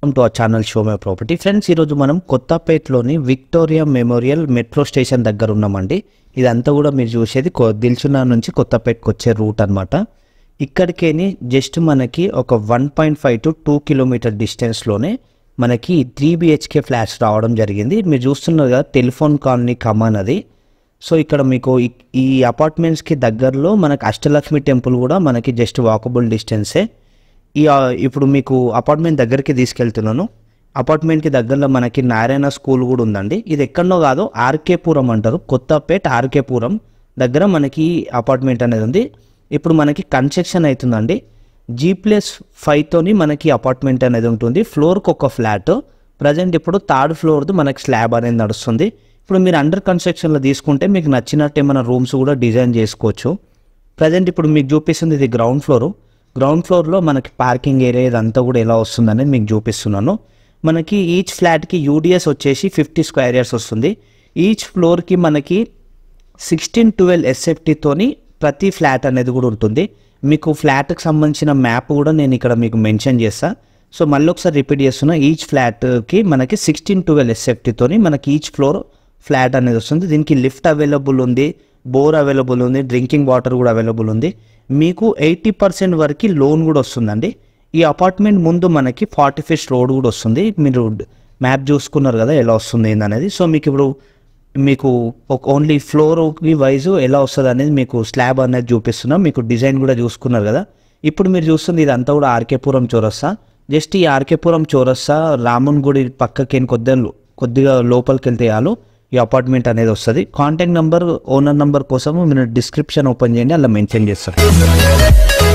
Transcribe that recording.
welcome to our channel show my property friends ఈరోజు మనం కొత్తపేటలోని విక్టోరియా మెమోరియల్ మెట్రో స్టేషన్ దగ్గర ఉన్నామండి ఇదంతా కూడా మీరు చూసేది దిల్చునా నుంచి కొత్తపేటకు వచ్చే రూట్ అనమాట ఇక్కడికేని జస్ట్ మనకి ఒక one point five to two kilometre డిస్టెన్స్లోనే మనకి త్రీ బిహెచ్కే ఫ్లాట్స్ రావడం జరిగింది మీరు చూస్తున్నారు కదా టెలిఫోన్ కాలనీ కమాన్ అది సో ఇక్కడ మీకు ఈ అపార్ట్మెంట్స్కి దగ్గరలో మనకి అష్టలక్ష్మి టెంపుల్ కూడా మనకి జస్ట్ వాకబుల్ డిస్టెన్సే ఈ ఇప్పుడు మీకు అపార్ట్మెంట్ దగ్గరికి తీసుకెళ్తున్నాను అపార్ట్మెంట్కి దగ్గరలో మనకి నారాయణ స్కూల్ కూడా ఉందండి ఇది ఎక్కడో కాదు ఆర్కేపురం అంటారు కొత్తపేట ఆర్కేపురం దగ్గర మనకి అపార్ట్మెంట్ అనేది ఉంది ఇప్పుడు మనకి కన్స్ట్రక్షన్ అవుతుందండి జీ ప్లస్ ఫైవ్తోని మనకి అపార్ట్మెంట్ అనేది ఉంటుంది ఫ్లోర్కి ఒక ఫ్లాట్ ప్రజెంట్ ఇప్పుడు థర్డ్ ఫ్లోర్ది మనకి స్లాబ్ అనేది నడుస్తుంది ఇప్పుడు మీరు అండర్ కన్స్ట్రక్షన్లో తీసుకుంటే మీకు నచ్చినట్టు ఏమైనా రూమ్స్ కూడా డిజైన్ చేసుకోవచ్చు ప్రజెంట్ ఇప్పుడు మీకు చూపిస్తుంది ఇది గ్రౌండ్ ఫ్లోరు గ్రౌండ్ ఫ్లోర్లో మనకి పార్కింగ్ ఏరియా ఇదంతా కూడా ఎలా వస్తుంది అనేది మీకు చూపిస్తున్నాను మనకి ఈచ్ ఫ్లాట్కి యూడిఎస్ వచ్చేసి ఫిఫ్టీ స్క్వేర్ ఇయర్స్ వస్తుంది ఈచ్ ఫ్లోర్కి మనకి సిక్స్టీన్ ట్వెల్వ్ ఎస్ఎఫ్టీతోని ప్రతి ఫ్లాట్ అనేది కూడా ఉంటుంది మీకు ఫ్లాట్కి సంబంధించిన మ్యాప్ కూడా నేను ఇక్కడ మీకు మెన్షన్ చేస్తాను సో మళ్ళీ ఒకసారి రిపీట్ చేస్తున్నా ఈచ్ ఫ్లాట్కి మనకి సిక్స్టీన్ ట్వెల్వ్ ఎస్ఎఫ్టీతోని మనకి ఈచ్ ఫ్లోర్ ఫ్లాట్ అనేది వస్తుంది దీనికి లిఫ్ట్ అవైలబుల్ ఉంది బోర్ అవైలబుల్ ఉంది డ్రింకింగ్ వాటర్ కూడా అవైలబుల్ ఉంది మీకు ఎయిటీ పర్సెంట్ వరకు లోన్ కూడా వస్తుందండి ఈ అపార్ట్మెంట్ ముందు మనకి ఫార్టీ ఫిష్ రోడ్ కూడా వస్తుంది మీరు మ్యాప్ చూసుకున్నారు కదా ఎలా వస్తుంది అనేది సో మీకు ఇప్పుడు మీకు ఒక ఓన్లీ ఫ్లోర్కి వైజ్ ఎలా వస్తుంది అనేది మీకు స్లాబ్ అనేది చూపిస్తున్నాం మీకు డిజైన్ కూడా చూసుకున్నారు కదా ఇప్పుడు మీరు చూస్తుంది ఇదంతా కూడా ఆర్కేపురం చోరస్సా జస్ట్ ఈ ఆర్కేపురం చోరస్సా రామన్ గుడి పక్కకి కొద్దిగా కొద్దిగా లోపలికి వెళ్తే వాళ్ళు ఈ అపార్ట్మెంట్ అనేది వస్తుంది కాంటాక్ట్ నెంబర్ ఓనర్ నెంబర్ కోసం మీరు డిస్క్రిప్షన్ ఓపెన్ చేయండి అలా మెన్షన్ చేస్తారు